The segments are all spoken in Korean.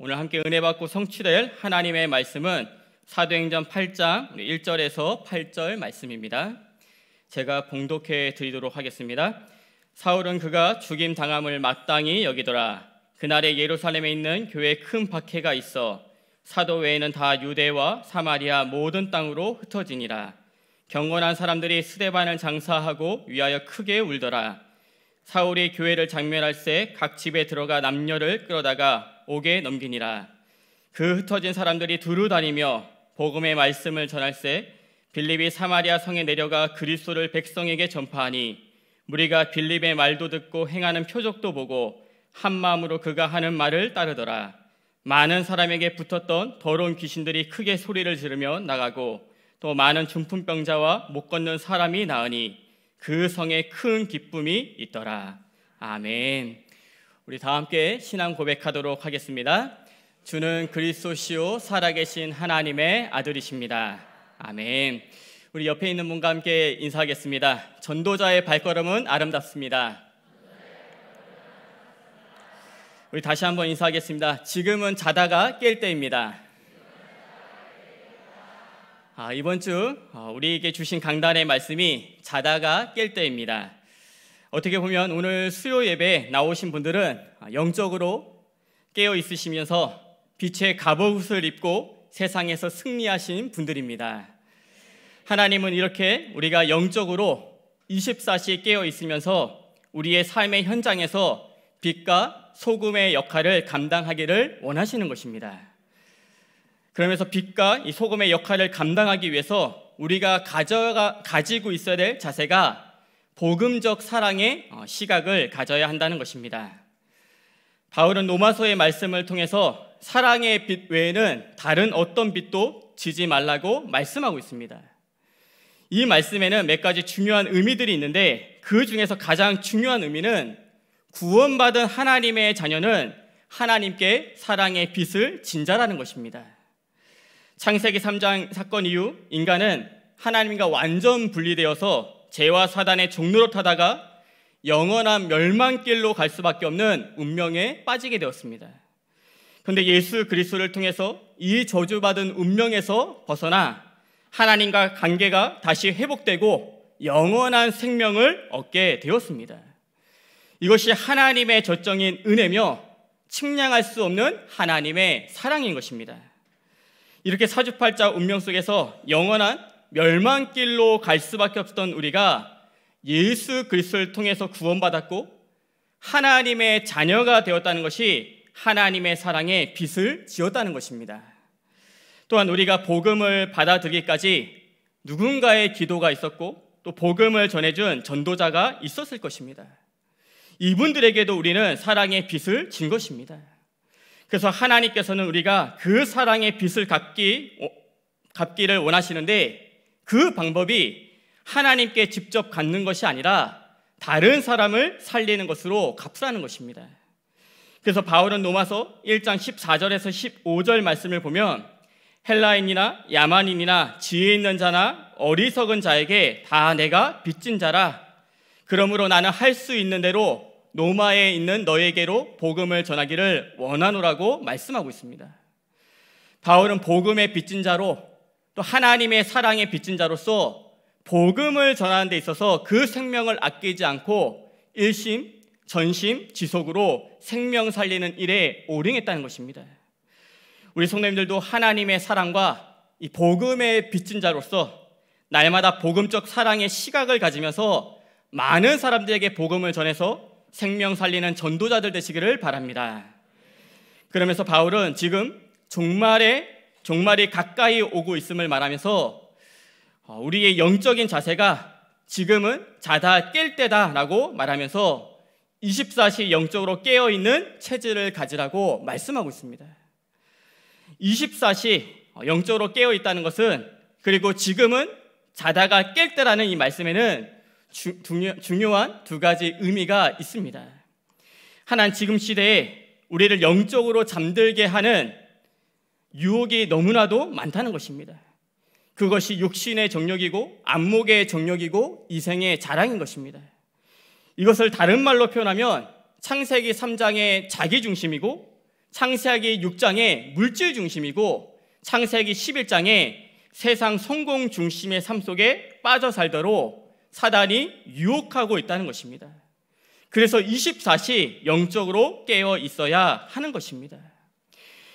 오늘 함께 은혜 받고 성취될 하나님의 말씀은 사도행전 8장 1절에서 8절 말씀입니다. 제가 봉독해 드리도록 하겠습니다. 사울은 그가 죽임 당함을 마땅히 여기더라. 그날에 예루살렘에 있는 교회 큰 박해가 있어 사도 외에는 다 유대와 사마리아 모든 땅으로 흩어지니라. 경건한 사람들이 스데반을 장사하고 위하여 크게 울더라. 사울이 교회를 장멸할 새 각 집에 들어가 남녀를 끌어다가 옥에 넘기니라. 그 흩어진 사람들이 두루 다니며 복음의 말씀을 전할세 빌립이 사마리아 성에 내려가 그리스도를 백성에게 전파하니 무리가 빌립의 말도 듣고 행하는 표적도 보고 한 마음으로 그가 하는 말을 따르더라. 많은 사람에게 붙었던 더러운 귀신들이 크게 소리를 지르며 나가고 또 많은 중풍병자와 못 걷는 사람이 나으니 그 성에 큰 기쁨이 있더라. 아멘. 우리 다 함께 신앙 고백하도록 하겠습니다. 주는 그리스도시요 살아계신 하나님의 아들이십니다. 아멘. 우리 옆에 있는 분과 함께 인사하겠습니다. 전도자의 발걸음은 아름답습니다. 우리 다시 한번 인사하겠습니다. 지금은 자다가 깰 때입니다. 아, 이번 주 어, 우리에게 주신 강단의 말씀이 자다가 깰 때입니다. 어떻게 보면 오늘 수요 예배 나오신 분들은 영적으로 깨어 있으시면서 빛의 갑옷을 입고 세상에서 승리하신 분들입니다. 하나님은 이렇게 우리가 영적으로 24시 깨어 있으면서 우리의 삶의 현장에서 빛과 소금의 역할을 감당하기를 원하시는 것입니다. 그러면서 빛과 이 소금의 역할을 감당하기 위해서 우리가 가져가, 가지고 있어야 될 자세가 복음적 사랑의 어, 시각을 가져야 한다는 것입니다. 바울은 로마서의 말씀을 통해서 사랑의 빛 외에는 다른 어떤 빛도 지지 말라고 말씀하고 있습니다. 이 말씀에는 몇 가지 중요한 의미들이 있는데 그 중에서 가장 중요한 의미는 구원받은 하나님의 자녀는 하나님께 사랑의 빛을 진자라는 것입니다. 창세기 3장 사건 이후 인간은 하나님과 완전 분리되어서 죄와 사단의 종노로타다가 영원한 멸망길로 갈 수밖에 없는 운명에 빠지게 되었습니다. 그런데 예수 그리스도를 통해서 이 저주받은 운명에서 벗어나 하나님과 관계가 다시 회복되고 영원한 생명을 얻게 되었습니다. 이것이 하나님의 절정인 은혜며 측량할 수 없는 하나님의 사랑인 것입니다. 이렇게 사주팔자 운명 속에서 영원한 멸망길로 갈 수밖에 없던 었 우리가 예수 그리스도를 통해서 구원받았고 하나님의 자녀가 되었다는 것이 하나님의 사랑의 빛을 지었다는 것입니다. 또한 우리가 복음을 받아들기까지 누군가의 기도가 있었고 또 복음을 전해준 전도자가 있었을 것입니다. 이분들에게도 우리는 사랑의 빛을 진 것입니다. 그래서 하나님께서는 우리가 그 사랑의 빛을 갚기, 어, 갚기를 원하시는데 그 방법이 하나님께 직접 갖는 것이 아니라 다른 사람을 살리는 것으로 갚으라는 것입니다. 그래서 바울은 로마서 1장 14절에서 15절 말씀을 보면 헬라인이나 야만인이나 지혜 있는 자나 어리석은 자에게 다 내가 빚진 자라. 그러므로 나는 할 수 있는 대로 로마에 있는 너에게로 복음을 전하기를 원하노라고 말씀하고 있습니다. 바울은 복음의 빚진 자로 또 하나님의 사랑의 빚진 자로서 복음을 전하는 데 있어서 그 생명을 아끼지 않고 일심, 전심, 지속으로 생명 살리는 일에 오링했다는 것입니다. 우리 성도님들도 하나님의 사랑과 이 복음의 빚진 자로서 날마다 복음적 사랑의 시각을 가지면서 많은 사람들에게 복음을 전해서 생명 살리는 전도자들 되시기를 바랍니다. 그러면서 바울은 지금 종말의 종말이 가까이 오고 있음을 말하면서 어, 우리의 영적인 자세가 지금은 자다 깰 때다라고 말하면서 24시 영적으로 깨어 있는 체질을 가지라고 말씀하고 있습니다. 24시 영적으로 깨어 있다는 것은 그리고 지금은 자다가 깰 때라는 이 말씀에는 주, 중요, 한두 가지 의미가 있습니다. 하나는 지금 시대에 우리를 영적으로 잠들게 하는 유혹이 너무나도 많다는 것입니다. 그것이 육신의 정력이고 안목의 정력이고 이생의 자랑인 것입니다. 이것을 다른 말로 표현하면 창세기 3장의 자기 중심이고 창세기 6장의 물질 중심이고 창세기 11장의 세상 성공 중심의 삶 속에 빠져 살더로 사단이 유혹하고 있다는 것입니다. 그래서 24시 영적으로 깨어 있어야 하는 것입니다.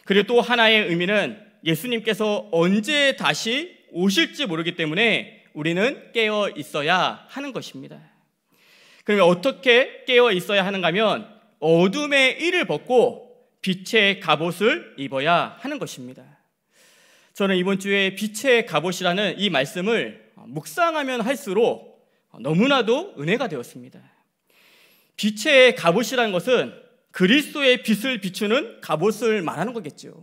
그리고 또 하나의 의미는 예수님께서 언제 다시 오실지 모르기 때문에 우리는 깨어 있어야 하는 것입니다. 그러면 어떻게 깨어 있어야 하는가 하면 어둠의 일을 벗고 빛의 갑옷을 입어야 하는 것입니다. 저는 이번 주에 빛의 갑옷이라는 이 말씀을 묵상하면 할수록 너무나도 은혜가 되었습니다. 빛의 갑옷이라는 것은 그리스도의 빛을 비추는 갑옷을 말하는 거겠죠.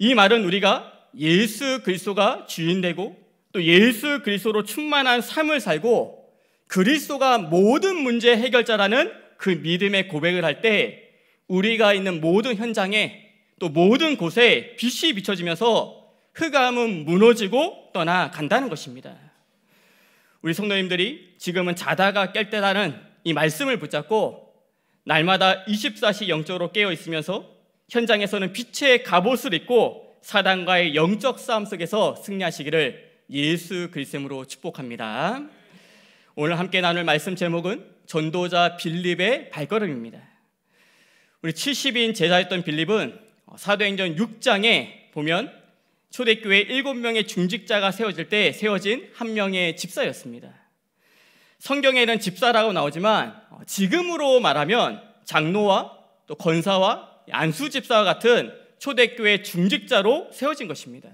이 말은 우리가 예수 그리스도가 주인 되고 또 예수 그리스도로 충만한 삶을 살고 그리스도가 모든 문제 해결자라는 그 믿음의 고백을 할 때 우리가 있는 모든 현장에 또 모든 곳에 빛이 비춰지면서 흑암은 무너지고 떠나간다는 것입니다. 우리 성도님들이 지금은 자다가 깰 때라는 이 말씀을 붙잡고 날마다 24시 영적으로 깨어 있으면서 현장에서는 빛의 갑옷을 입고 사단과의 영적 싸움 속에서 승리하시기를 예수 그리스도로 축복합니다. 오늘 함께 나눌 말씀 제목은 전도자 빌립의 발걸음입니다. 우리 70인 제자였던 빌립은 사도행전 6장에 보면 초대교회 7명의 중직자가 세워질 때 세워진 한 명의 집사였습니다. 성경에는 집사라고 나오지만 어, 지금으로 말하면 장로와 또 권사와 안수 집사와 같은 초대교회 중직자로 세워진 것입니다.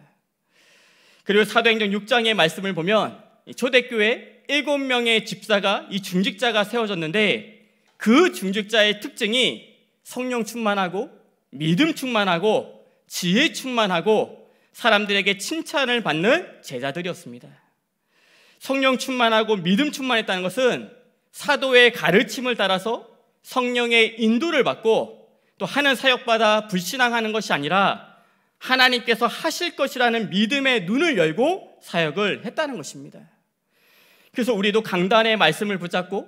그리고 사도행전 6장의 말씀을 보면 초대교회 7명의 집사가 이 중직자가 세워졌는데 그 중직자의 특징이 성령 충만하고 믿음 충만하고 지혜 충만하고 사람들에게 칭찬을 받는 제자들이었습니다. 성령 충만하고 믿음 충만했다는 것은 사도의 가르침을 따라서 성령의 인도를 받고 또 하는 사역받아 불신앙하는 것이 아니라 하나님께서 하실 것이라는 믿음의 눈을 열고 사역을 했다는 것입니다. 그래서 우리도 강단의 말씀을 붙잡고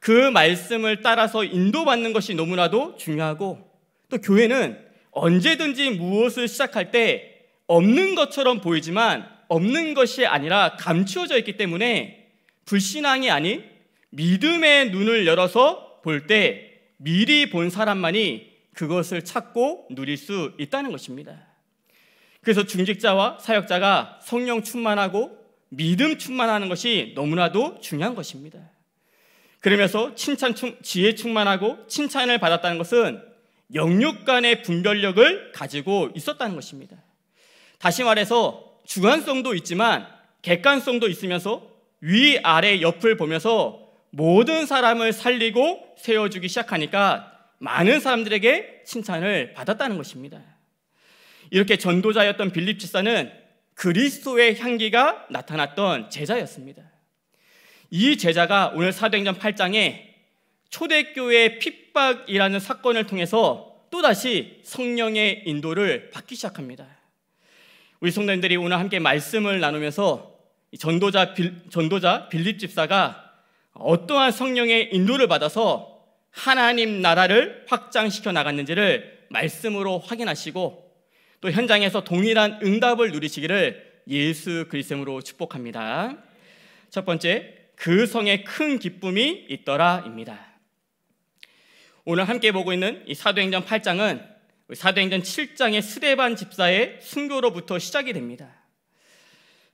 그 말씀을 따라서 인도받는 것이 너무나도 중요하고 또 교회는 언제든지 무엇을 시작할 때 없는 것처럼 보이지만 없는 것이 아니라 감추어져 있기 때문에 불신앙이 아닌 믿음의 눈을 열어서 볼 때 미리 본 사람만이 그것을 찾고 누릴 수 있다는 것입니다. 그래서 중직자와 사역자가 성령 충만하고 믿음 충만하는 것이 너무나도 중요한 것입니다. 그러면서 칭찬 충, 지혜 충만하고 칭찬을 받았다는 것은 영육 간의 분별력을 가지고 있었다는 것입니다. 다시 말해서 주관성도 있지만 객관성도 있으면서 위아래 옆을 보면서 모든 사람을 살리고 세워주기 시작하니까 많은 사람들에게 칭찬을 받았다는 것입니다. 이렇게 전도자였던 빌립 집사는 그리스도의 향기가 나타났던 제자였습니다. 이 제자가 오늘 사도행전 8장에 초대교회 핍박이라는 사건을 통해서 또다시 성령의 인도를 받기 시작합니다. 우리 성도님들이 오늘 함께 말씀을 나누면서 전도자 빌, 전도자 빌립 집사가 어떠한 성령의 인도를 받아서 하나님 나라를 확장시켜 나갔는지를 말씀으로 확인하시고 또 현장에서 동일한 응답을 누리시기를 예수 그리스도로 축복합니다. 첫 번째, 그 성에 큰 기쁨이 있더라입니다. 오늘 함께 보고 있는 이 사도행전 8장은 사도행전 7장의 스데반 집사의 순교로부터 시작이 됩니다.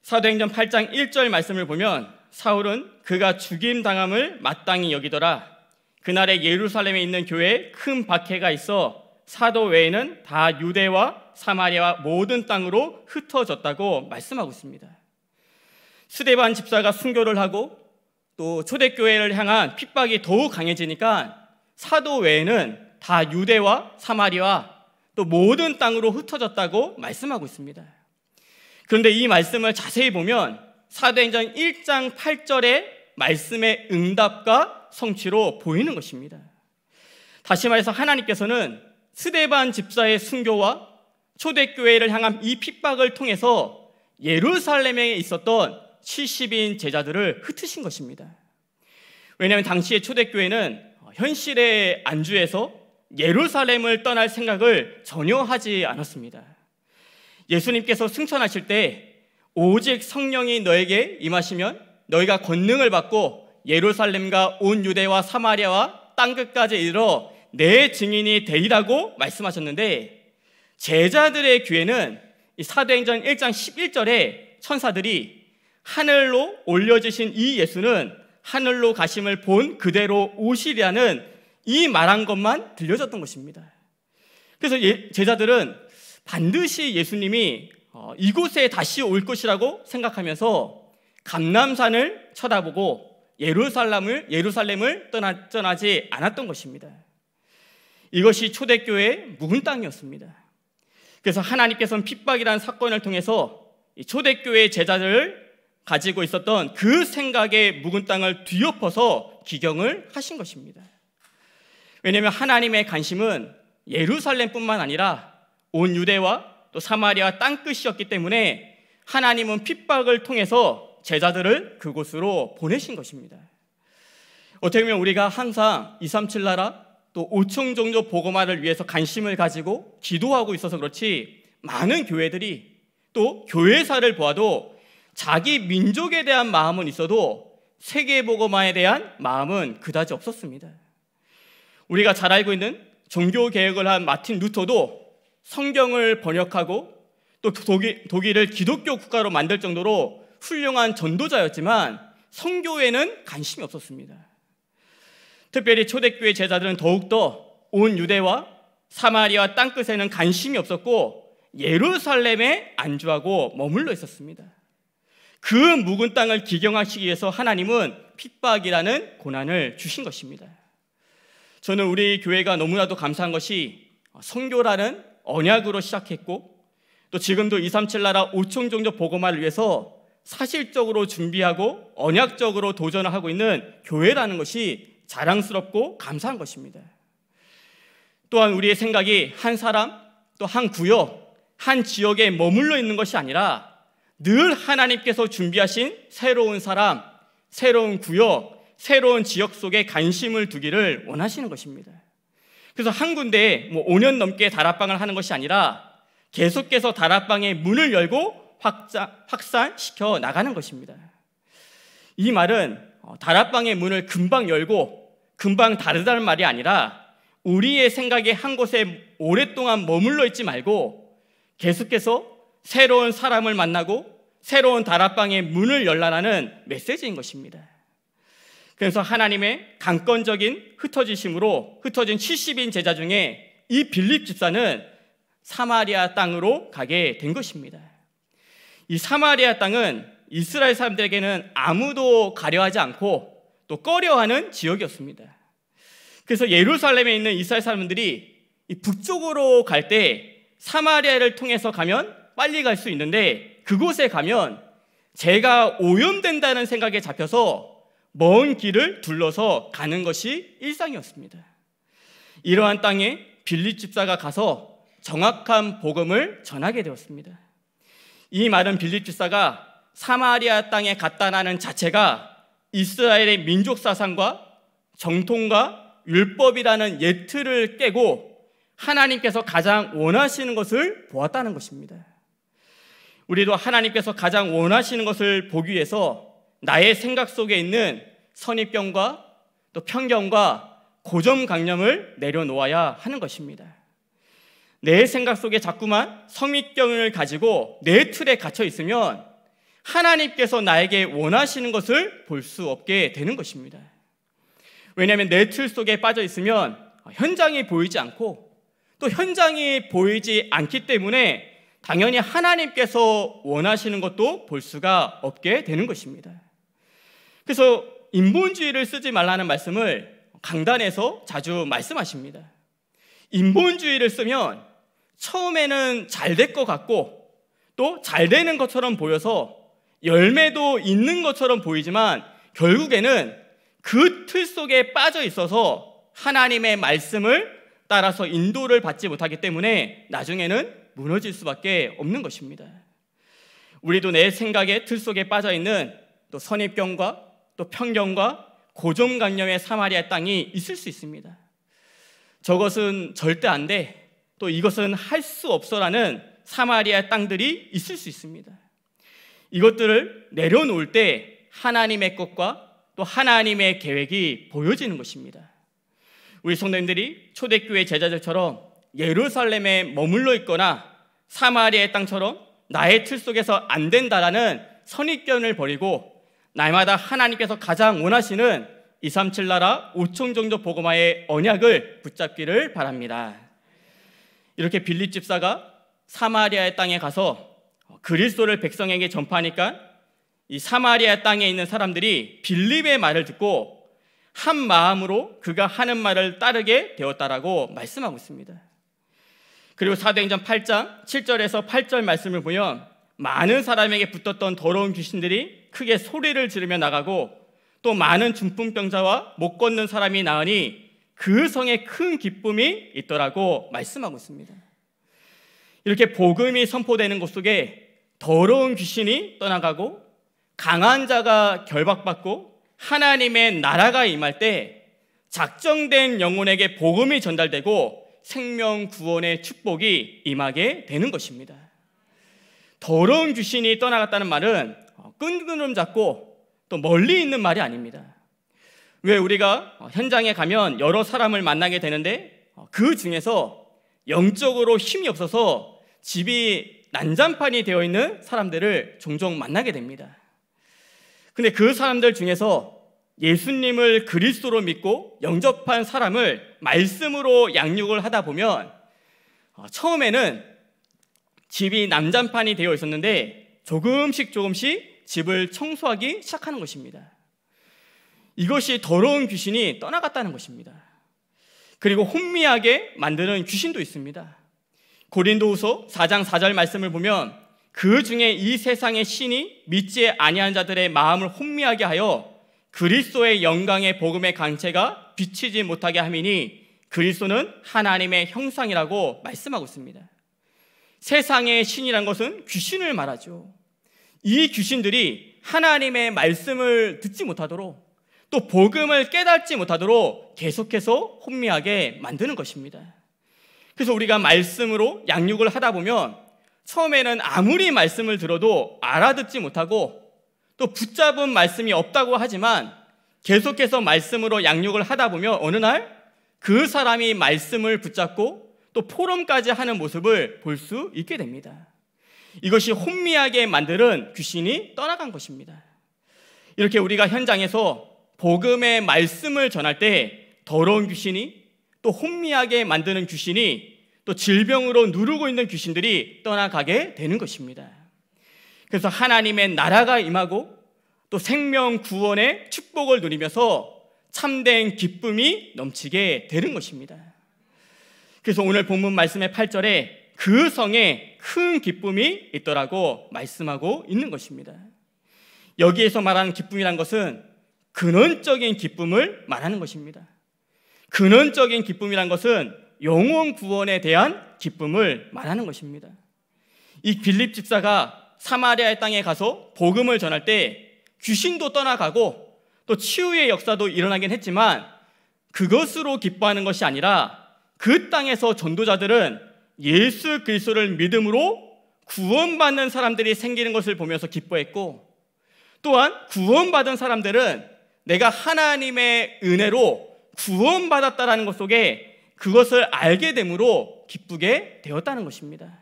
사도행전 8장 1절 말씀을 보면 사울은 그가 죽임 당함을 마땅히 여기더라. 그날에 예루살렘에 있는 교회에 큰 박해가 있어 사도 외에는 다 유대와 사마리아 모든 땅으로 흩어졌다고 말씀하고 있습니다. 스데반 집사가 순교를 하고 또 초대교회를 향한 핍박이 더욱 강해지니까 사도 외에는 다 유대와 사마리아 또 모든 땅으로 흩어졌다고 말씀하고 있습니다. 그런데 이 말씀을 자세히 보면 사도행전 1장 8절의 말씀의 응답과 성취로 보이는 것입니다. 다시 말해서 하나님께서는 스데반 집사의 순교와 초대교회를 향한 이 핍박을 통해서 예루살렘에 있었던 70인 제자들을 흩으신 것입니다. 왜냐하면 당시의 초대교회는 현실의 안주에서 예루살렘을 떠날 생각을 전혀 하지 않았습니다. 예수님께서 승천하실 때 오직 성령이 너에게 임하시면 너희가 권능을 받고 예루살렘과 온 유대와 사마리아와 땅 끝까지 이르러 내 증인이 되리라고 말씀하셨는데 제자들의 귀에는 사도행전 1장 11절에 천사들이 하늘로 올려지신 이 예수는 하늘로 가심을 본 그대로 오시리라는 이 말한 것만 들려졌던 것입니다. 그래서 예, 제자들은 반드시 예수님이 어, 이곳에 다시 올 것이라고 생각하면서 감남산을 쳐다보고 예루살렘을 예루살렘을 떠나, 지 않았던 것입니다. 이것이 초대교회의 묵은 땅이었습니다. 그래서 하나님께서는 핍박이라는 사건을 통해서 초대교회 제자들을 가지고 있었던 그 생각의 묵은 땅을 뒤엎어서 기경을 하신 것입니다. 왜냐하면 하나님의 관심은 예루살렘뿐만 아니라 온 유대와 또 사마리아 땅끝이었기 때문에 하나님은 핍박을 통해서 제자들을 그곳으로 보내신 것입니다. 어떻게 보면 우리가 항상 2, 3, 7나라 또 5층 종교 보고마를 위해서 관심을 가지고 기도하고 있어서 그렇지 많은 교회들이 또 교회사를 보아도 자기 민족에 대한 마음은 있어도 세계 보고마에 대한 마음은 그다지 없었습니다. 우리가 잘 알고 있는 종교 개혁을 한 마틴 루터도 성경을 번역하고 또 독일, 을 기독교 국가로 만들 정도로 훌륭한 전도자였지만 성교에는 관심이 없었습니다. 특별히 초대교회 제자들은 더욱더 온 유대와 사마리아 땅끝에는 관심이 없었고 예루살렘에 안주하고 머물러 있었습니다. 그 묵은 땅을 기경하시기 위해서 하나님은 핍박이라는 고난을 주신 것입니다. 저는 우리 교회가 너무나도 감사한 것이 성교라는 언약으로 시작했고 또 지금도 237 나라 5천 종족 복음화를 위해서 사실적으로 준비하고 언약적으로 도전을 하고 있는 교회라는 것이 자랑스럽고 감사한 것입니다. 또한 우리의 생각이 한 사람 또 한 구역 한 지역에 머물러 있는 것이 아니라 늘 하나님께서 준비하신 새로운 사람, 새로운 구역, 새로운 지역 속에 관심을 두기를 원하시는 것입니다. 그래서 한 군데 뭐 5년 넘게 다락방을 하는 것이 아니라 계속해서 다락방의 문을 열고 확장, 확산시켜 나가는 것입니다. 이 말은 어, 다락방의 문을 금방 열고 금방 다르다는 말이 아니라 우리의 생각에 한 곳에 오랫동안 머물러 있지 말고 계속해서 새로운 사람을 만나고 새로운 다락방의 문을 열라라는 메시지인 것입니다. 그래서 하나님의 강권적인 흩어지심으로 흩어진 70인 제자 중에 이 빌립 집사는 사마리아 땅으로 가게 된 것입니다. 이 사마리아 땅은 이스라엘 사람들에게는 아무도 가려하지 않고 또 꺼려하는 지역이었습니다. 그래서 예루살렘에 있는 이스라엘 사람들이 북쪽으로 갈 때 사마리아를 통해서 가면 빨리 갈 수 있는데 그곳에 가면 제가 오염된다는 생각에 잡혀서 먼 길을 둘러서 가는 것이 일상이었습니다. 이러한 땅에 빌립 집사가 가서 정확한 복음을 전하게 되었습니다. 이 말은 빌립 집사가 사마리아 땅에 갔다라는 자체가 이스라엘의 민족 사상과 정통과 율법이라는 옛 틀을 깨고 하나님께서 가장 원하시는 것을 보았다는 것입니다. 우리도 하나님께서 가장 원하시는 것을 보기 위해서 나의 생각 속에 있는 선입견과 또 편견과 고정관념을 내려놓아야 하는 것입니다. 내 생각 속에 자꾸만 성입견을 가지고 내 틀에 갇혀 있으면 하나님께서 나에게 원하시는 것을 볼 수 없게 되는 것입니다. 왜냐하면 내 틀 속에 빠져 있으면 현장이 보이지 않고 또 현장이 보이지 않기 때문에 당연히 하나님께서 원하시는 것도 볼 수가 없게 되는 것입니다. 그래서 인본주의를 쓰지 말라는 말씀을 강단에서 자주 말씀하십니다. 인본주의를 쓰면 처음에는 잘 될 것 같고 또 잘 되는 것처럼 보여서 열매도 있는 것처럼 보이지만 결국에는 그 틀 속에 빠져 있어서 하나님의 말씀을 따라서 인도를 받지 못하기 때문에 나중에는 무너질 수밖에 없는 것입니다. 우리도 내 생각의 틀 속에 빠져 있는 또 선입견과 또 편견과 고정관념의 사마리아 땅이 있을 수 있습니다. 저것은 절대 안 돼. 또 이것은 할 수 없어라는 사마리아 땅들이 있을 수 있습니다. 이것들을 내려놓을 때 하나님의 것과 또 하나님의 계획이 보여지는 것입니다. 우리 성도님들이 초대교회 제자들처럼 예루살렘에 머물러 있거나 사마리아의 땅처럼 나의 틀 속에서 안 된다라는 선입견을 버리고 날마다 하나님께서 가장 원하시는 237 나라 5천 정도 보고마의 언약을 붙잡기를 바랍니다. 이렇게 빌립 집사가 사마리아의 땅에 가서 그리스도를 백성에게 전파하니까 이 사마리아 땅에 있는 사람들이 빌립의 말을 듣고 한 마음으로 그가 하는 말을 따르게 되었다라고 말씀하고 있습니다. 그리고 사도행전 8장 7절에서 8절 말씀을 보면 많은 사람에게 붙었던 더러운 귀신들이 크게 소리를 지르며 나가고 또 많은 중풍병자와 못 걷는 사람이 나으니 그 성에 큰 기쁨이 있더라고 말씀하고 있습니다. 이렇게 복음이 선포되는 곳 속에 더러운 귀신이 떠나가고 강한 자가 결박받고 하나님의 나라가 임할 때 작정된 영혼에게 복음이 전달되고 생명 구원의 축복이 임하게 되는 것입니다. 더러운 귀신이 떠나갔다는 말은 끈끈음 잡고 또 멀리 있는 말이 아닙니다. 왜 우리가 어, 현장에 가면 여러 사람을 만나게 되는데 어, 그 중에서 영적으로 힘이 없어서 집이 난장판이 되어 있는 사람들을 종종 만나게 됩니다. 근데 그 사람들 중에서 예수님을 그리스도로 믿고 영접한 사람을 말씀으로 양육을 하다 보면 어, 처음에는 집이 난장판이 되어 있었는데 조금씩 조금씩 집을 청소하기 시작하는 것입니다. 이것이 더러운 귀신이 떠나갔다는 것입니다. 그리고 혼미하게 만드는 귀신도 있습니다. 고린도후서 4장 4절 말씀을 보면 그 중에 이 세상의 신이 믿지 아니한 자들의 마음을 혼미하게 하여 그리스도의 영광의 복음의 강체가 비치지 못하게 함이니 그리스도는 하나님의 형상이라고 말씀하고 있습니다. 세상의 신이란 것은 귀신을 말하죠. 이 귀신들이 하나님의 말씀을 듣지 못하도록 또 복음을 깨닫지 못하도록 계속해서 혼미하게 만드는 것입니다. 그래서 우리가 말씀으로 양육을 하다 보면 처음에는 아무리 말씀을 들어도 알아듣지 못하고 또 붙잡은 말씀이 없다고 하지만 계속해서 말씀으로 양육을 하다 보면 어느 날 그 사람이 말씀을 붙잡고 또 포럼까지 하는 모습을 볼 수 있게 됩니다. 이것이 혼미하게 만드는 귀신이 떠나간 것입니다. 이렇게 우리가 현장에서 복음의 말씀을 전할 때 더러운 귀신이 또 혼미하게 만드는 귀신이 또 질병으로 누르고 있는 귀신들이 떠나가게 되는 것입니다. 그래서 하나님의 나라가 임하고 또 생명 구원의 축복을 누리면서 참된 기쁨이 넘치게 되는 것입니다. 그래서 오늘 본문 말씀의 8절에 그 성에 큰 기쁨이 있더라고 말씀하고 있는 것입니다. 여기에서 말하는 기쁨이란 것은 근원적인 기쁨을 말하는 것입니다. 근원적인 기쁨이란 것은 영혼 구원에 대한 기쁨을 말하는 것입니다. 이 빌립 집사가 사마리아의 땅에 가서 복음을 전할 때 귀신도 떠나가고 또 치유의 역사도 일어나긴 했지만 그것으로 기뻐하는 것이 아니라 그 땅에서 전도자들은 예수 그리스도를 믿음으로 구원받는 사람들이 생기는 것을 보면서 기뻐했고 또한 구원받은 사람들은 내가 하나님의 은혜로 구원받았다라는 것 속에 그것을 알게 되므로 기쁘게 되었다는 것입니다.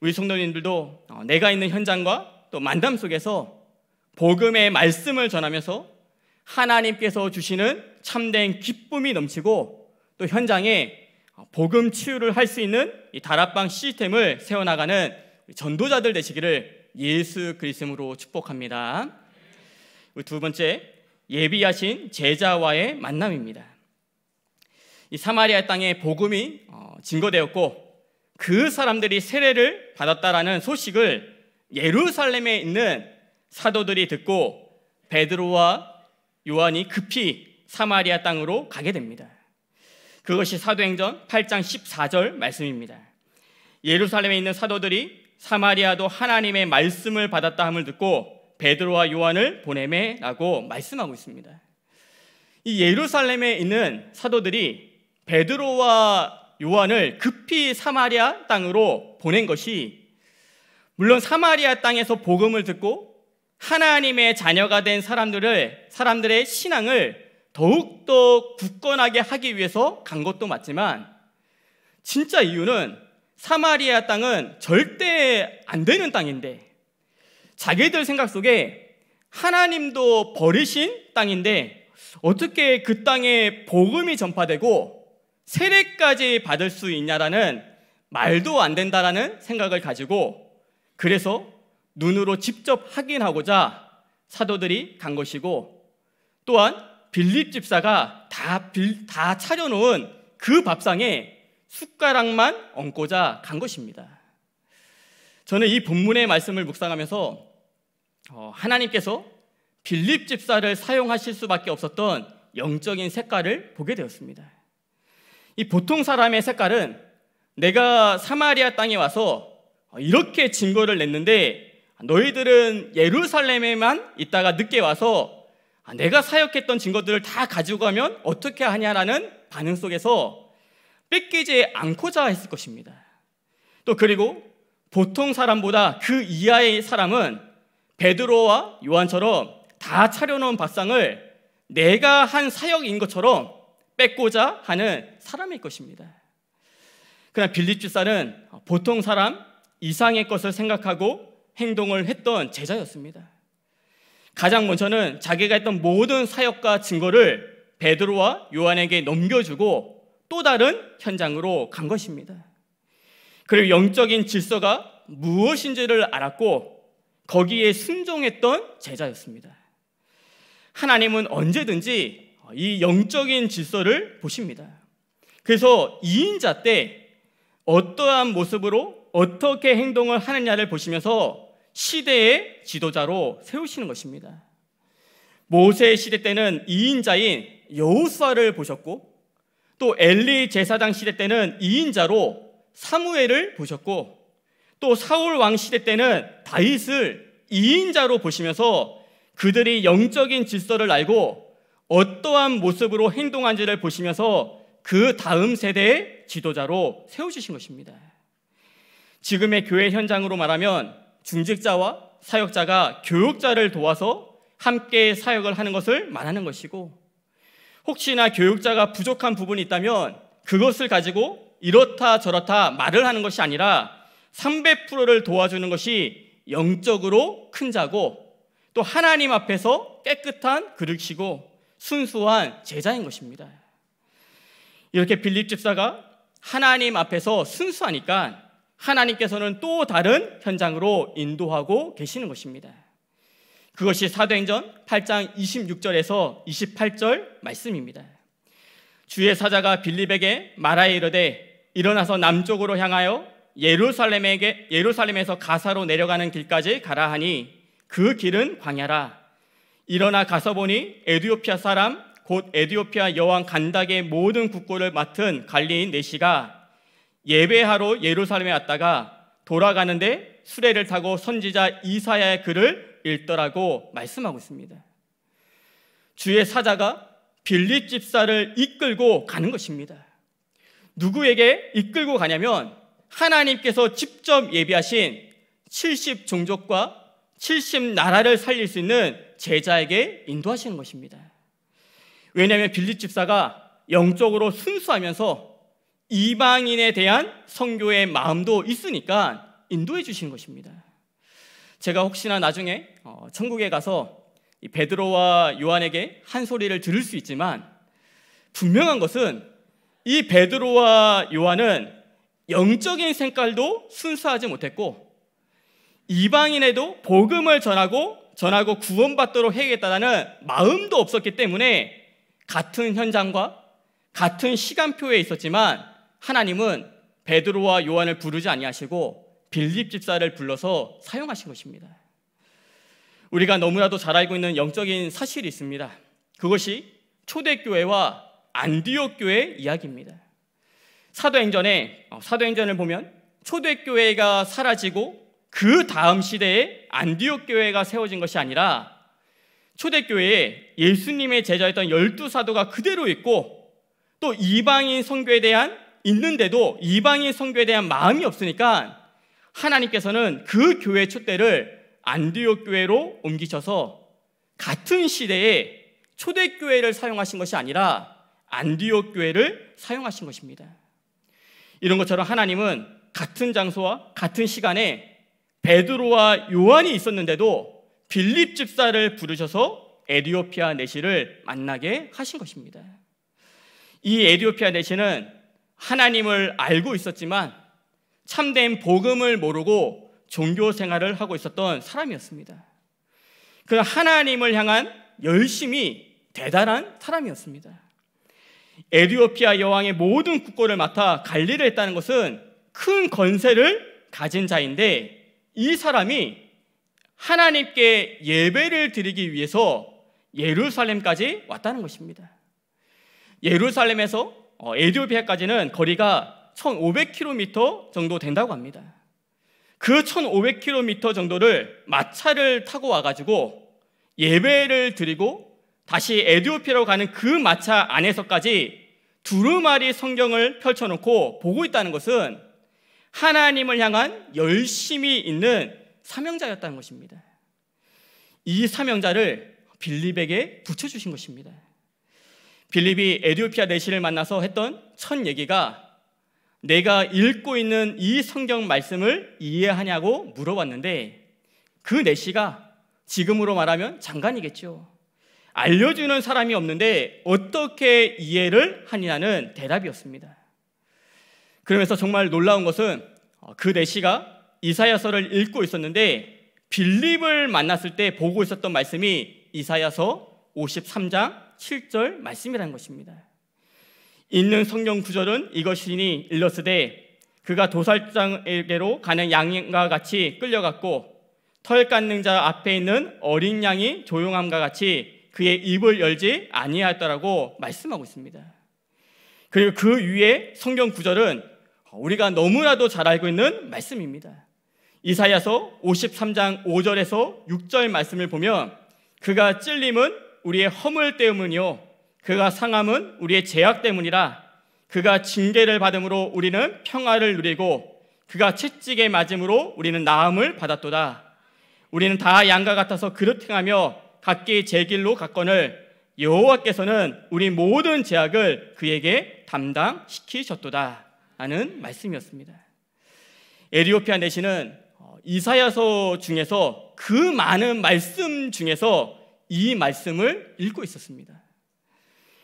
우리 성도님들도 어, 내가 있는 현장과 또 만담 속에서 복음의 말씀을 전하면서 하나님께서 주시는 참된 기쁨이 넘치고 또 현장에 복음 치유를 할 수 있는 이 다락방 시스템을 세워나가는 전도자들 되시기를 예수 그리스도로 축복합니다. 두 번째 예비하신 제자와의 만남입니다. 이 사마리아 땅에 복음이 어, 증거되었고 그 사람들이 세례를 받았다라는 소식을 예루살렘에 있는 사도들이 듣고 베드로와 요한이 급히 사마리아 땅으로 가게 됩니다. 그것이 사도행전 8장 14절 말씀입니다. 예루살렘에 있는 사도들이 사마리아도 하나님의 말씀을 받았다 함을 듣고 베드로와 요한을 보내매라고 말씀하고 있습니다. 이 예루살렘에 있는 사도들이 베드로와 요한을 급히 사마리아 땅으로 보낸 것이 물론 사마리아 땅에서 복음을 듣고 하나님의 자녀가 된 사람들을 사람들의 신앙을 더욱더 굳건하게 하기 위해서 간 것도 맞지만 진짜 이유는 사마리아 땅은 절대 안 되는 땅인데 자기들 생각 속에 하나님도 버리신 땅인데 어떻게 그 땅에 복음이 전파되고 세례까지 받을 수 있냐라는 말도 안 된다라는 생각을 가지고 그래서 눈으로 직접 확인하고자 사도들이 간 것이고 또한 빌립 집사가 다, 빌, 다 차려놓은 그 밥상에 숟가락만 얹고자 간 것입니다. 저는 이 본문의 말씀을 묵상하면서 어, 하나님께서 빌립 집사를 사용하실 수밖에 없었던 영적인 색깔을 보게 되었습니다. 이 보통 사람의 색깔은 내가 사마리아 땅에 와서 이렇게 증거를 냈는데 너희들은 예루살렘에만 있다가 늦게 와서 아, 내가 사역했던 증거들을 다 가지고 가면 어떻게 하냐라는 반응 속에서 뺏기지 않고자 했을 것입니다. 또 그리고 보통 사람보다 그 이하의 사람은 베드로와 요한처럼 다 차려놓은 밥상을 내가 한 사역인 것처럼 뺏고자 하는 사람일 것입니다. 그러나 빌립 주사는 보통 사람 이상의 것을 생각하고 행동을 했던 제자였습니다. 가장 먼저는 자기가 했던 모든 사역과 증거를 베드로와 요한에게 넘겨주고 또 다른 현장으로 간 것입니다. 그리고 영적인 질서가 무엇인지를 알았고 거기에 순종했던 제자였습니다. 하나님은 언제든지 이 영적인 질서를 보십니다. 그래서 2인자 때 어떠한 모습으로 어떻게 행동을 하느냐를 보시면서 시대의 지도자로 세우시는 것입니다. 모세 시대 때는 2인자인 여호수아를 보셨고 또 엘리 제사장 시대 때는 2인자로 사무엘을 보셨고 또 사울 왕 시대 때는 다윗을 2인자로 보시면서 그들이 영적인 질서를 알고 어떠한 모습으로 행동한지를 보시면서 그 다음 세대의 지도자로 세우시신 것입니다. 지금의 교회 현장으로 말하면 중직자와 사역자가 교육자를 도와서 함께 사역을 하는 것을 말하는 것이고 혹시나 교육자가 부족한 부분이 있다면 그것을 가지고 이렇다 저렇다 말을 하는 것이 아니라 300%를 도와주는 것이 영적으로 큰 자고 또 하나님 앞에서 깨끗한 그릇이고 순수한 제자인 것입니다. 이렇게 빌립 집사가 하나님 앞에서 순수하니까 하나님께서는 또 다른 현장으로 인도하고 계시는 것입니다. 그것이 사도행전 8장 26절에서 28절 말씀입니다. 주의 사자가 빌립에게 말하여 이르되 일어나서 남쪽으로 향하여 예루살렘에게 예루살렘에서 가사로 내려가는 길까지 가라 하니 그 길은 광야라 일어나 가서 보니 에디오피아 사람 곧 에디오피아 여왕 간닥의 모든 국고를 맡은 관리인 네시가 예배하러 예루살렘에 왔다가 돌아가는데 수레를 타고 선지자 이사야의 글을 읽더라고 말씀하고 있습니다. 주의 사자가 빌립 집사를 이끌고 가는 것입니다. 누구에게 이끌고 가냐면 하나님께서 직접 예비하신 70 종족과 70 나라를 살릴 수 있는 제자에게 인도하시는 것입니다. 왜냐하면 빌립 집사가 영적으로 순수하면서 이방인에 대한 성교의 마음도 있으니까 인도해 주신 것입니다. 제가 혹시나 나중에 어, 천국에 가서 베드로와 요한에게 한 소리를 들을 수 있지만 분명한 것은 이 베드로와 요한은 영적인 생깔도 순수하지 못했고 이방인에도 복음을 전하고 전하고 구원받도록 해야겠다는 마음도 없었기 때문에 같은 현장과 같은 시간표에 있었지만 하나님은 베드로와 요한을 부르지 아니하시고 빌립 집사를 불러서 사용하신 것입니다. 우리가 너무나도 잘 알고 있는 영적인 사실이 있습니다. 그것이 초대교회와 안디옥 교회의 이야기입니다. 사도행전에 어, 사도행전을 보면 초대교회가 사라지고 그 다음 시대에 안디옥 교회가 세워진 것이 아니라 초대교회에 예수님의 제자였던 열두 사도가 그대로 있고 또 이방인 선교에 대한 있는데도 이방인 선교에 대한 마음이 없으니까 하나님께서는 그 교회 초대를 안디옥 교회로 옮기셔서 같은 시대에 초대 교회를 사용하신 것이 아니라 안디옥 교회를 사용하신 것입니다. 이런 것처럼 하나님은 같은 장소와 같은 시간에 베드로와 요한이 있었는데도 빌립 집사를 부르셔서 에디오피아 내시를 만나게 하신 것입니다. 이 에디오피아 내시는 하나님을 알고 있었지만 참된 복음을 모르고 종교 생활을 하고 있었던 사람이었습니다. 그 하나님을 향한 열심이 대단한 사람이었습니다. 에디오피아 여왕의 모든 국고를 맡아 관리를 했다는 것은 큰 권세를 가진 자인데 이 사람이 하나님께 예배를 드리기 위해서 예루살렘까지 왔다는 것입니다. 예루살렘에서 어, 에디오피아까지는 거리가 1,500km 정도 된다고 합니다. 그 1,500km 정도를 마차를 타고 와가지고 예배를 드리고 다시 에디오피아로 가는 그 마차 안에서까지 두루마리 성경을 펼쳐놓고 보고 있다는 것은 하나님을 향한 열심이 있는 사명자였다는 것입니다. 이 사명자를 빌립에게 붙여주신 것입니다. 빌립이 에디오피아 내시를 만나서 했던 첫 얘기가 내가 읽고 있는 이 성경 말씀을 이해하냐고 물어봤는데 그 내시가 지금으로 말하면 장관이겠죠. 알려주는 사람이 없는데 어떻게 이해를 하느냐는 대답이었습니다. 그러면서 정말 놀라운 것은 그 내시가 이사야서를 읽고 있었는데 빌립을 만났을 때 보고 있었던 말씀이 이사야서 53장 7절 말씀이라는 것입니다. 있는 성경 구절은 이것이니 일러스되 그가 도살장에게로 가는 양과 같이 끌려갔고 털 깎는 자 앞에 있는 어린 양이 조용함과 같이 그의 입을 열지 아니하였다라고 말씀하고 있습니다. 그리고 그 위에 성경 구절은 우리가 너무나도 잘 알고 있는 말씀입니다. 이사야서 53장 5절에서 6절 말씀을 보면 그가 찔림은 우리의 허물 때문이요 그가 상함은 우리의 죄악 때문이라 그가 징계를 받음으로 우리는 평화를 누리고 그가 채찍에 맞음으로 우리는 나음을 받았도다 우리는 다 양과 같아서 그릇 행하며 각기 제 길로 갔건을 여호와께서는 우리 모든 제약을 그에게 담당시키셨도다 하는 말씀이었습니다. 에리오피아 내시는 어, 이사야서 중에서 그 많은 말씀 중에서 이 말씀을 읽고 있었습니다.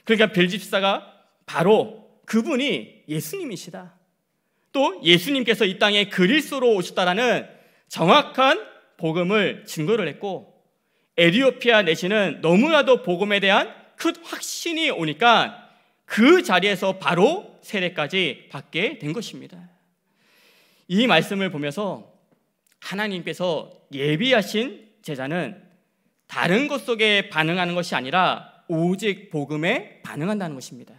그러니까 별집사가 바로 그분이 예수님이시다. 또 예수님께서 이 땅에 그리스로 오셨다라는 정확한 복음을 증거를 했고 에리오피아 내시는 너무나도 복음에 대한 큰 확신이 오니까 그 자리에서 바로 세례까지 받게 된 것입니다. 이 말씀을 보면서 하나님께서 예비하신 제자는 다른 것 속에 반응하는 것이 아니라 오직 복음에 반응한다는 것입니다.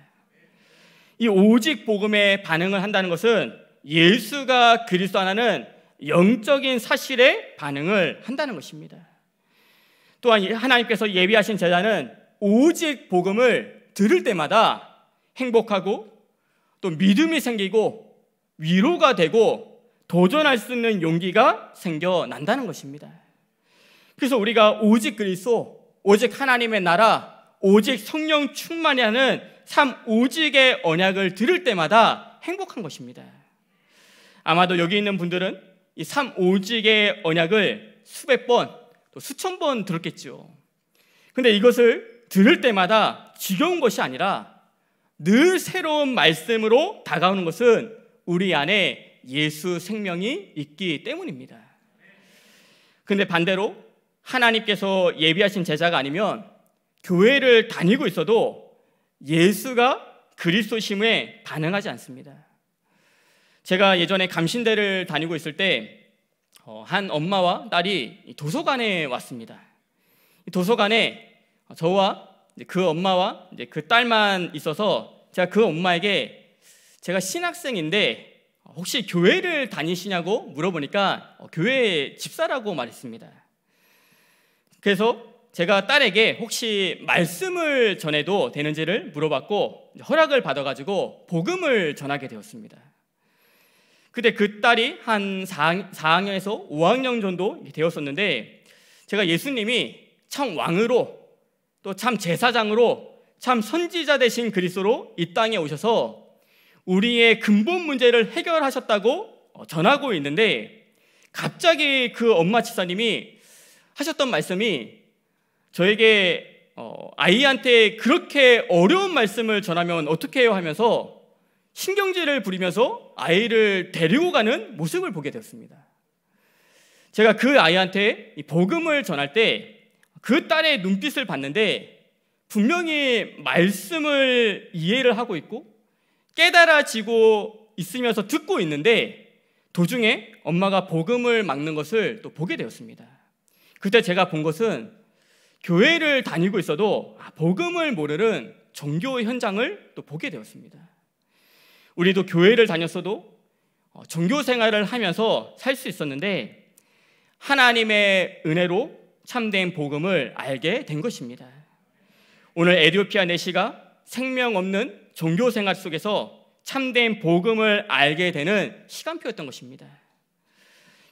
이 오직 복음에 반응을 한다는 것은 예수가 그리스도 하나는 영적인 사실에 반응을 한다는 것입니다. 또한 하나님께서 예비하신 제자는 오직 복음을 들을 때마다 행복하고 또 믿음이 생기고 위로가 되고 도전할 수 있는 용기가 생겨난다는 것입니다. 그래서 우리가 오직 그리스도, 오직 하나님의 나라, 오직 성령 충만이 라는참 오직의 언약을 들을 때마다 행복한 것입니다. 아마도 여기 있는 분들은 이삼 오직의 언약을 수백 번, 또 수천 번 들었겠죠. 근데 이것을 들을 때마다 지겨운 것이 아니라 늘 새로운 말씀으로 다가오는 것은 우리 안에 예수 생명이 있기 때문입니다. 근데 반대로 하나님께서 예비하신 제자가 아니면 교회를 다니고 있어도 예수가 그리스도심에 반응하지 않습니다. 제가 예전에 감신대를 다니고 있을 때한 어, 엄마와 딸이 도서관에 왔습니다. 도서관에 저와 그 엄마와 그 딸만 있어서 제가 그 엄마에게 제가 신학생인데 혹시 교회를 다니시냐고 물어보니까 어, 교회 집사라고 말했습니다. 그래서 제가 딸에게 혹시 말씀을 전해도 되는지를 물어봤고 허락을 받아가지고 복음을 전하게 되었습니다. 근데 그 딸이 한 4학년에서 5학년 정도 되었었는데 제가 예수님이 참 왕으로 또 참 제사장으로 참 선지자 대신 그리스로이 땅에 오셔서 우리의 근본 문제를 해결하셨다고 전하고 있는데 갑자기 그 엄마 집사님이 하셨던 말씀이 저에게 어, 아이한테 그렇게 어려운 말씀을 전하면 어떻게 해요 하면서 신경질을 부리면서 아이를 데리고 가는 모습을 보게 되었습니다. 제가 그 아이한테 복음을 전할 때 그 딸의 눈빛을 봤는데 분명히 말씀을 이해를 하고 있고 깨달아지고 있으면서 듣고 있는데 도중에 엄마가 복음을 막는 것을 또 보게 되었습니다. 그때 제가 본 것은 교회를 다니고 있어도 아, 복음을 모르는 종교 현장을 또 보게 되었습니다. 우리도 교회를 다녔어도 어, 종교 생활을 하면서 살 수 있었는데 하나님의 은혜로 참된 복음을 알게 된 것입니다. 오늘 에디오피아 내시가 생명 없는 종교 생활 속에서 참된 복음을 알게 되는 시간표였던 것입니다.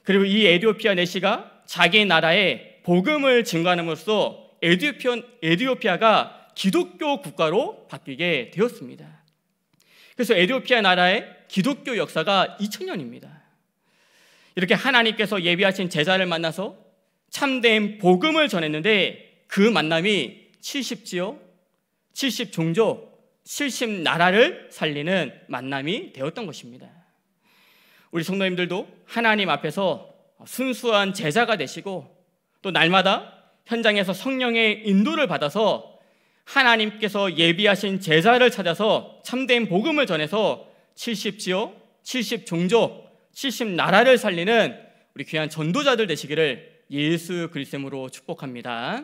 그리고 이 에디오피아 내시가 자기 나라에 복음을 증가함으로써 에디오피아, 가 기독교 국가로 바뀌게 되었습니다. 그래서 에디오피아 나라의 기독교 역사가 2000년입니다. 이렇게 하나님께서 예비하신 제자를 만나서 참된 복음을 전했는데 그 만남이 70지역, 70종족, 70 나라를 살리는 만남이 되었던 것입니다. 우리 성도님들도 하나님 앞에서 순수한 제자가 되시고 또 날마다 현장에서 성령의 인도를 받아서 하나님께서 예비하신 제자를 찾아서 참된 복음을 전해서 7 0지요 70종족, 70나라를 살리는 우리 귀한 전도자들 되시기를 예수 그리스도로 축복합니다.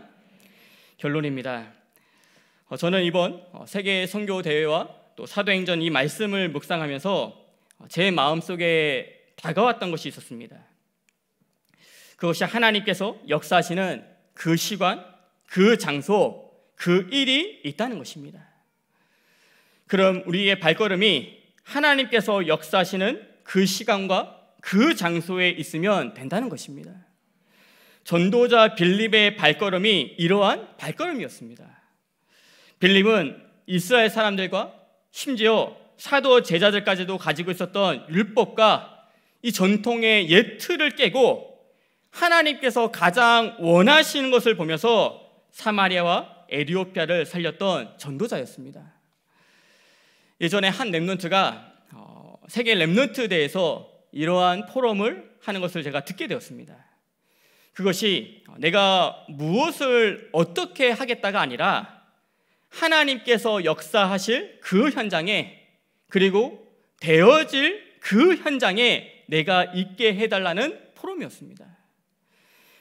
결론입니다. 어, 저는 이번 어, 세계 선교 대회와 또 사도행전 이 말씀을 묵상하면서 제 마음속에 다가왔던 것이 있었습니다. 그것이 하나님께서 역사하시는 그 시간, 그 장소, 그 일이 있다는 것입니다. 그럼 우리의 발걸음이 하나님께서 역사하시는 그 시간과 그 장소에 있으면 된다는 것입니다. 전도자 빌립의 발걸음이 이러한 발걸음이었습니다. 빌립은 이스라엘 사람들과 심지어 사도 제자들까지도 가지고 있었던 율법과 이 전통의 예틀을 깨고 하나님께서 가장 원하시는 것을 보면서 사마리아와 에디오피아를 살렸던 전도자였습니다. 예전에 한 랩런트가 어, 세계 랩런트 대에서 이러한 포럼을 하는 것을 제가 듣게 되었습니다. 그것이 내가 무엇을 어떻게 하겠다가 아니라 하나님께서 역사하실 그 현장에 그리고 되어질 그 현장에 내가 있게 해달라는 포럼이었습니다.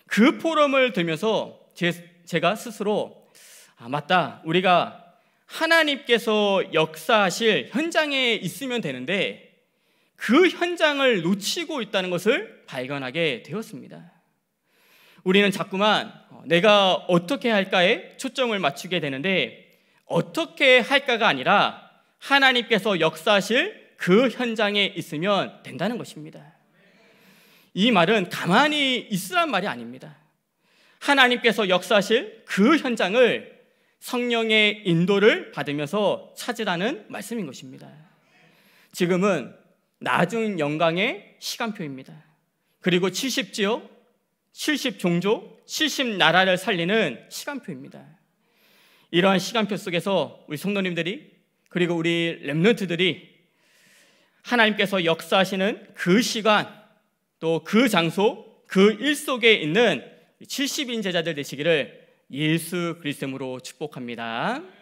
그 포럼을 들면서 제, 제가 스스로 아 맞다 우리가 하나님께서 역사하실 현장에 있으면 되는데 그 현장을 놓치고 있다는 것을 발견하게 되었습니다. 우리는 자꾸만 어, 내가 어떻게 할까에 초점을 맞추게 되는데 어떻게 할까가 아니라 하나님께서 역사하실 그 현장에 있으면 된다는 것입니다. 이 말은 가만히 있으란 말이 아닙니다. 하나님께서 역사하실 그 현장을 성령의 인도를 받으면서 찾으라는 말씀인 것입니다. 지금은 나중 영광의 시간표입니다. 그리고 70지역, 70종족, 70나라를 살리는 시간표입니다. 이러한 시간표 속에서 우리 성도님들이 그리고 우리 랩런트들이 하나님께서 역사하시는 그 시간 또그 장소, 그 일 속에 있는 70인 제자들 되시기를 예수 그리스도로 축복합니다.